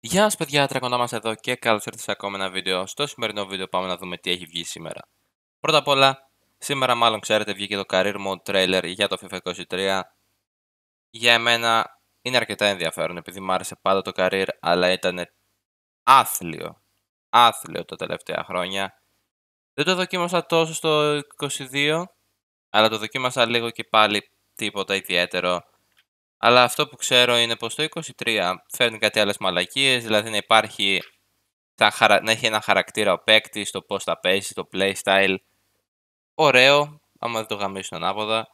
Γεια σας παιδιά, τρακοντά εδώ και καλώς ήρθατε σε ακόμα ένα βίντεο. Στο σημερινό βίντεο πάμε να δούμε τι έχει βγει σήμερα. Πρώτα απ' όλα, σήμερα μάλλον ξέρετε βγήκε το Career Mode Trailer για το FIFA 23. Για εμένα είναι αρκετά ενδιαφέρον επειδή μου άρεσε πάντα το Career αλλά ήταν άθλιο. Άθλιο τα τελευταία χρόνια. Δεν το δοκίμασα τόσο στο 22 αλλά το δοκίμασα λίγο και πάλι τίποτα ιδιαίτερο. Αλλά αυτό που ξέρω είναι πως το 23 φέρνει κάτι άλλες μαλακίες, δηλαδή να υπάρχει, να έχει ένα χαρακτήρα ο παίκτης, το πώς θα παίζει, το playstyle. Ωραίο, άμα δεν το γαμίσουν ανάποδα.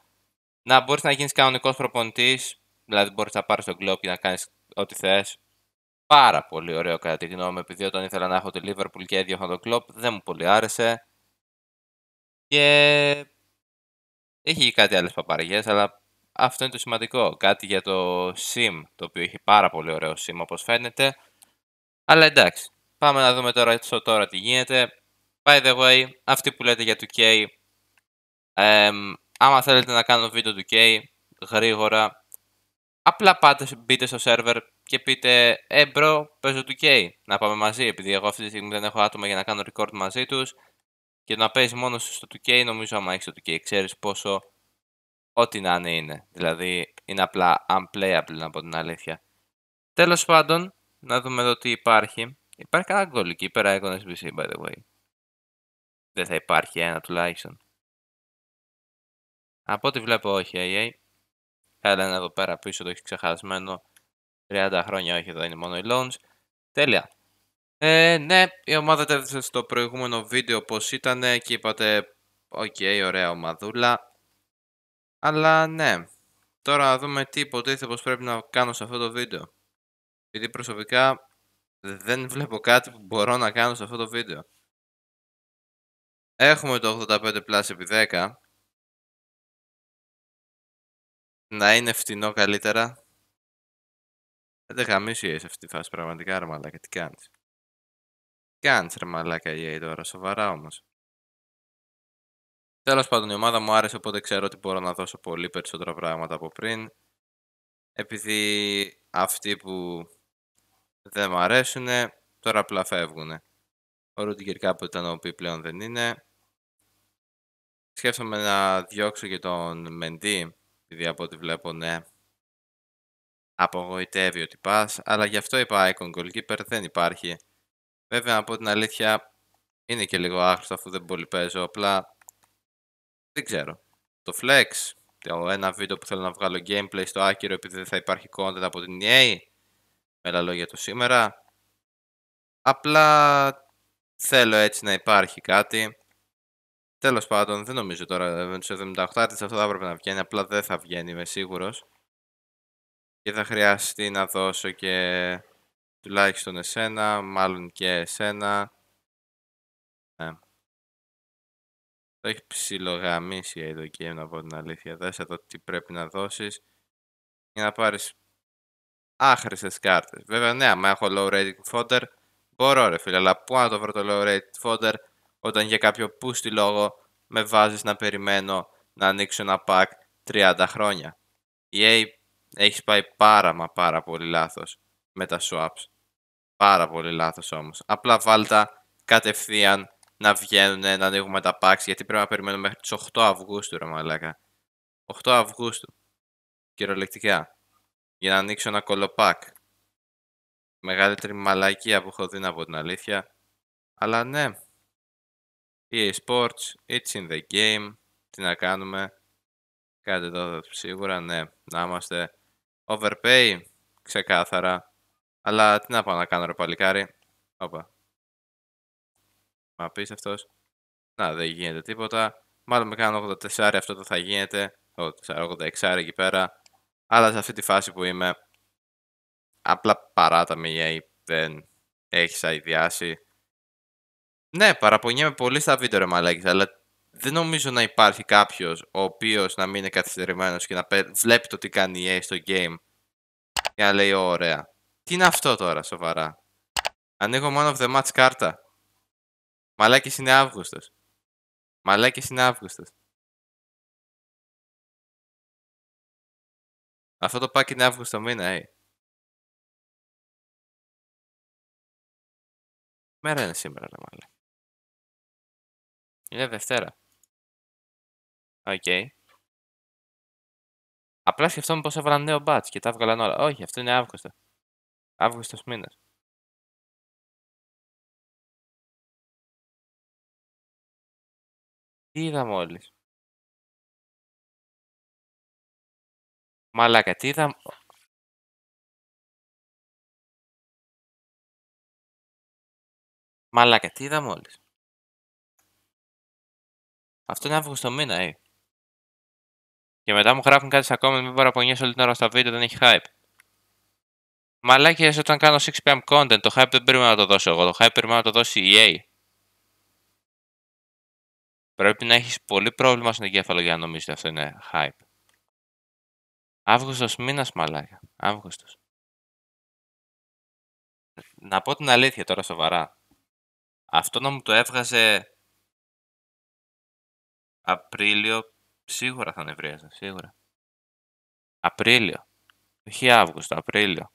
Να μπορείς να γίνεις κανονικός προπονητής, δηλαδή μπορείς να πάρεις τον κλόπ και να κάνεις ό,τι θες. Πάρα πολύ ωραίο κατά τη γνώμη επειδή όταν ήθελα να έχω τη Liverpool και έδιωχα τον κλόπ, δεν μου πολύ άρεσε. Και έχει κάτι άλλες παπαριές, αλλά αυτό είναι το σημαντικό. Κάτι για το SIM, το οποίο έχει πάρα πολύ ωραίο SIM όπως φαίνεται. Αλλά εντάξει, πάμε να δούμε τώρα τώρα τι γίνεται. By the way, αυτοί που λέτε για 2K, άμα θέλετε να κάνω βίντεο 2K γρήγορα, απλά πάτε, μπείτε στο σερβερ και πείτε «Ε, bro, παίζω 2K, να πάμε μαζί», επειδή εγώ αυτή τη στιγμή δεν έχω άτομα για να κάνω record μαζί τους και να παίζεις μόνος στο 2K, νομίζω άμα έχεις το 2K, ξέρεις πόσο Ό,τι να είναι είναι. Δηλαδή είναι απλά unplayable να πω την αλήθεια. Τέλος πάντων, να δούμε εδώ τι υπάρχει. Υπάρχει κανένα γκολ εκεί πέρα Icon SBC by the way. Δεν θα υπάρχει ένα τουλάχιστον. Από ό,τι βλέπω όχι AA. Έλα ένα εδώ πέρα πίσω το έχει ξεχασμένο. 30 χρόνια όχι εδώ είναι μόνο οι loans. Τέλεια. Ε, ναι, η ομάδα τέτοισε στο προηγούμενο βίντεο πως ήταν και είπατε Οκ, okay, ωραία ομαδούλα. Αλλά ναι, τώρα να δούμε τι υποτίθεται πως πρέπει να κάνω σε αυτό το βίντεο. Γιατί προσωπικά δεν βλέπω κάτι που μπορώ να κάνω σε αυτό το βίντεο. Έχουμε το 85 plus επί 10. Να είναι φτηνό καλύτερα. Δεν γαμίσει σε αυτή τη φάση πραγματικά ρε μαλάκα, τι κάνεις. Τι κάνεις ρε μαλάκα τώρα, σοβαρά όμως. Τέλος πάντων, η ομάδα μου άρεσε, οπότε ξέρω ότι μπορώ να δώσω πολύ περισσότερα πράγματα από πριν. Επειδή αυτοί που δεν μου αρέσουν, τώρα απλά φεύγουν. Ο Ρούντιγκερ κάπου ήταν ο πλέον δεν είναι. Σκέφτομαι να διώξω και τον Μεντί, επειδή από ό,τι βλέπω, ναι, απογοητεύει ότι πα, αλλά γι' αυτό είπα Icon Goalkeeper δεν υπάρχει. Βέβαια, από την αλήθεια, είναι και λίγο άχρηστο αφού δεν πολύ παίζω, απλά δεν ξέρω. Το Flex, το ένα βίντεο που θέλω να βγάλω gameplay στο άκυρο επειδή δεν θα υπάρχει content από την EA. Με άλλα λόγια το σήμερα. Απλά θέλω έτσι να υπάρχει κάτι. Τέλος πάντων, δεν νομίζω τώρα με τους 78 αυτό θα έπρεπε να βγαίνει. Απλά δεν θα βγαίνει, είμαι σίγουρος. Και θα χρειαστεί να δώσω και τουλάχιστον εσένα, μάλλον και εσένα Το έχει ψιλογαμίσει η το Game να πω την αλήθεια. Δες εδώ τι πρέπει να δώσεις για να πάρεις άχρηστες κάρτες. Βέβαια ναι, άμα έχω low rating fodder μπορώ ρε φίλε, αλλά πού να το βρω το low rating fodder όταν για κάποιο πούστη λόγο με βάζεις να περιμένω να ανοίξω ένα pack 30 χρόνια. Η A έχεις πάει πάρα μα πάρα πολύ λάθος με τα swaps. Πάρα πολύ λάθος όμως. Απλά βάλτα κατευθείαν να βγαίνουν να ανοίγουμε τα packs γιατί πρέπει να περιμένουμε μέχρι τις 8 Αυγούστου ρε μαλάκα. 8 Αυγούστου. Κυριολεκτικά. Για να ανοίξω ένα κολοπάκ. Μεγαλύτερη μαλακία που έχω δει να πω την αλήθεια. Αλλά ναι. EA Sports, it's in the game. Τι να κάνουμε. Κάντε εδώ σίγουρα, ναι. Να είμαστε overpay. Ξεκάθαρα. Αλλά τι να πάω να κάνω ρε παλικάρι. Όπα, αυτός. Να, δεν γίνεται τίποτα. Μάλλον με κάνω 84, αυτό το θα γίνεται. Ο 86 εκεί πέρα. Αλλά σε αυτή τη φάση που είμαι, απλά παράτα με EA, δεν έχεις αειδιάσει. Ναι, παραπονιέμαι πολύ στα βίντεο ρε μαλάκες, αλλά δεν νομίζω να υπάρχει κάποιος ο οποίος να μην είναι καθυστερημένος και να βλέπει το τι κάνει η EA στο game και να λέει ωραία. Τι είναι αυτό τώρα, σοβαρά. Ανοίγω μόνο of the Match κάρτα. Μαλάκι είναι Αύγουστος. Μαλάκι είναι Αύγουστος. Αυτό το πάκι είναι Αύγουστο μήνα, ε. Μέρα είναι σήμερα, ρε μάλλον. Είναι Δευτέρα. Οκ. Απλά σκεφτόμουν πως έβαλαν νέο μπάτς και τα έβγαλαν όλα. Όχι, αυτό είναι Αύγουστο. Αύγουστος μήνας. Τι είδα μόλις. Μαλάκα, τι είδα... Μαλάκα, τι είδα μόλις. Αυτό είναι Αύγουστο μήνα, ε. Και μετά μου γράφουν κάτι ακόμα, μην παραπονιέσαι όλη την ώρα στα βίντεο, δεν έχει hype. Μαλάκες, όταν κάνω 6pm content, το hype δεν περιμένω να το δώσω εγώ. Το hype περιμένω να το δώσει η EA. Πρέπει να έχεις πολύ πρόβλημα στην εγκέφαλο για να νομίζεις ότι αυτό είναι hype. Αύγουστος μήνας μαλάκα. Αύγουστος. Να πω την αλήθεια τώρα σοβαρά. Αυτό να μου το έβγαζε Απρίλιο, σίγουρα θα νευρίαζα, σίγουρα. Απρίλιο. Όχι Αύγουστο, Απρίλιο.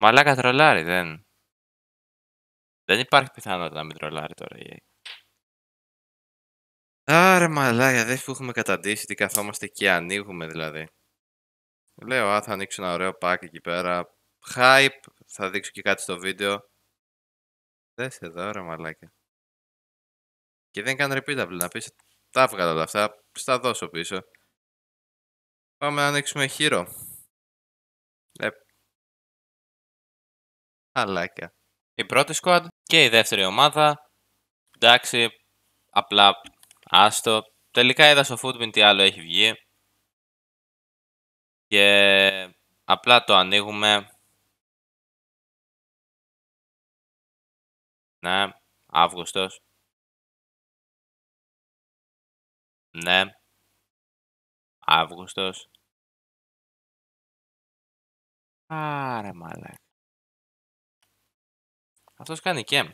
Μαλάκα τρολάρει, δεν... Δεν υπάρχει πιθανότητα να μην τρολάρει τώρα η Άρα μαλάκια, δεν που έχουμε καταντήσει, τι καθόμαστε και ανοίγουμε δηλαδή. Λέω, α, θα ανοίξω ένα ωραίο pack εκεί πέρα. Hype, θα δείξω και κάτι στο βίντεο. Δες εδώ, ρε μαλάκια. Και δεν κάνω repeatable, να πεις, τα έβγαλα όλα αυτά, στα δώσω πίσω. Πάμε να ανοίξουμε χείρο. Ε, μαλάκα. Η πρώτη squad και η δεύτερη ομάδα. Εντάξει, απλά Άστο. Τελικά είδα στο Footbin τι άλλο έχει βγει. Και απλά το ανοίγουμε. Ναι, Αύγουστος. Ναι. Αύγουστος. Άρα μάλλα. Αυτός κάνει κεμ.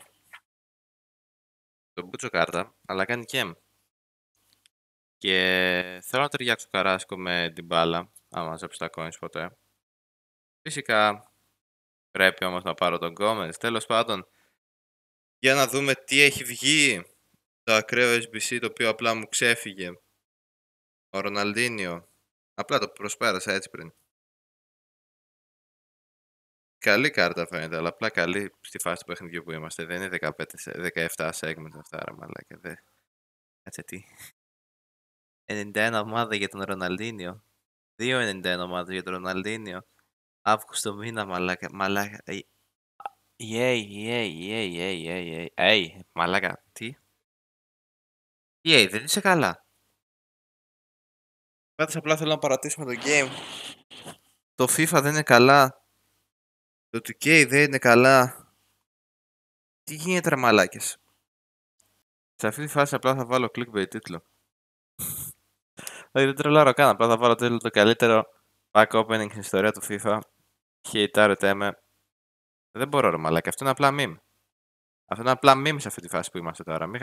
Το μπούτσο κάρτα, αλλά κάνει κεμ. Και θέλω να ταιριάξω καράσκο με την μπάλα, αν μαζέψω τα coins ποτέ. Φυσικά πρέπει όμως να πάρω τον Gomez. Τέλος πάντων, για να δούμε τι έχει βγει το ακραίο SBC το οποίο απλά μου ξέφυγε. Ο Ροναλντίνιο. Απλά το προσπέρασα έτσι πριν. Καλή κάρτα φαίνεται, αλλά απλά καλή στη φάση του παιχνιδιού που είμαστε. Δεν είναι 15, 17 segments αυτά, ρε μαλάκα. δεν. Κάτσε τι. 91 ομάδα για τον Ροναλντίνιο. 91 ομάδα για τον Ροναλντίνιο. Αύγουστο μήνα, μαλάκα. Μαλάκα. Yay, yay, yay, yay, yay, yay. μαλάκα, τι. Yay, δεν είσαι καλά. Κάτι απλά θέλω να παρατήσουμε το game. Το FIFA δεν είναι καλά. Το 2K δεν είναι καλά. Τι γίνεται ρε μαλάκες. Σε αυτή τη φάση απλά θα βάλω clickbait τίτλο. Δηλαδή δεν τρελάρω καν. Απλά θα βάλω το καλύτερο back opening στην ιστορία του FIFA. Χαιτάρετε τέμε Δεν μπορώ ρε Αυτό είναι απλά meme. Αυτό είναι απλά meme σε αυτή τη φάση που είμαστε τώρα. Μην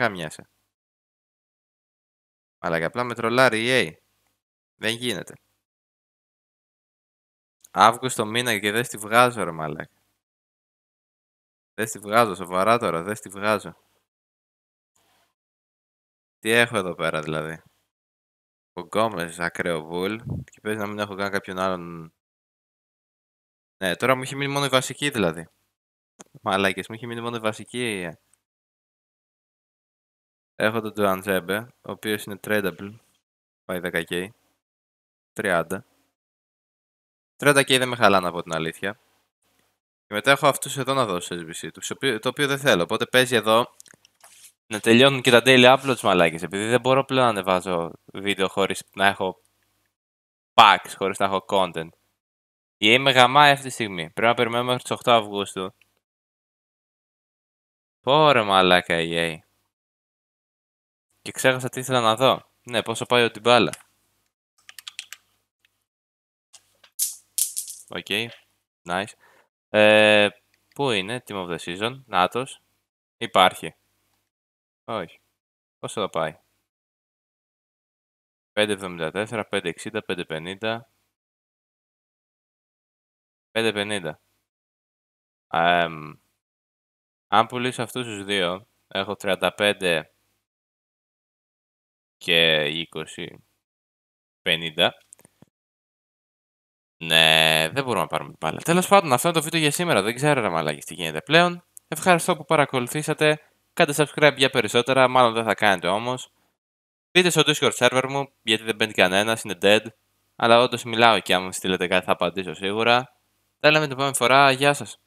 Αλλά και απλά με τρολάρει EA. Δεν γίνεται. Αύγουστο μήνα και δεν στη βγάζω ρε Δεν στη βγάζω, σοβαρά τώρα, δεν στη βγάζω. Τι έχω εδώ πέρα δηλαδή. Ο Γκόμες, ακραίο βουλ. Και παίζει να μην έχω καν κάποιον άλλον. Ναι, τώρα μου είχε μείνει μόνο η βασική δηλαδή. Μαλάκες, μου είχε μείνει μόνο η βασική. Έχω τον Τουαντζέμπε, ο οποίος είναι tradable. Πάει 10k. 30. 30k δεν με χαλάνε από την αλήθεια. Και μετά έχω αυτούς εδώ να δώσω SBC το οποίο δεν θέλω. Οπότε παίζει εδώ να τελειώνουν και τα daily uploads μαλάκες, επειδή δεν μπορώ πλέον να ανεβάζω βίντεο χωρίς να έχω packs, χωρίς να έχω content. Η είμαι γαμά αυτή τη στιγμή. Πρέπει να περιμένουμε μέχρι τις 8 Αυγούστου. Πόρε μαλάκα η EA. Και ξέχασα τι ήθελα να δω. Ναι, πόσο πάει ο μπάλα. Οκ. Okay. Nice. Ε, πού είναι, Team of the Season, Νάτος. Υπάρχει. Όχι. Πόσο θα πάει. 5.74, 5.60, 5.50. 5.50. αν πουλήσω αυτούς τους δύο, έχω 35 και 20, 50. Ναι, δεν μπορούμε να πάρουμε πάλι. Τέλος πάντων, αυτό είναι το βίντεο για σήμερα. Δεν ξέρω, ρε μαλάκι, τι γίνεται πλέον. Ευχαριστώ που παρακολουθήσατε. Κάντε subscribe για περισσότερα, μάλλον δεν θα κάνετε όμως. Μπείτε στο Discord server μου, γιατί δεν μπαίνει κανένας, είναι dead. Αλλά όντως μιλάω και αν μου στείλετε κάτι θα απαντήσω σίγουρα. Τα λέμε την επόμενη φορά, γεια σας.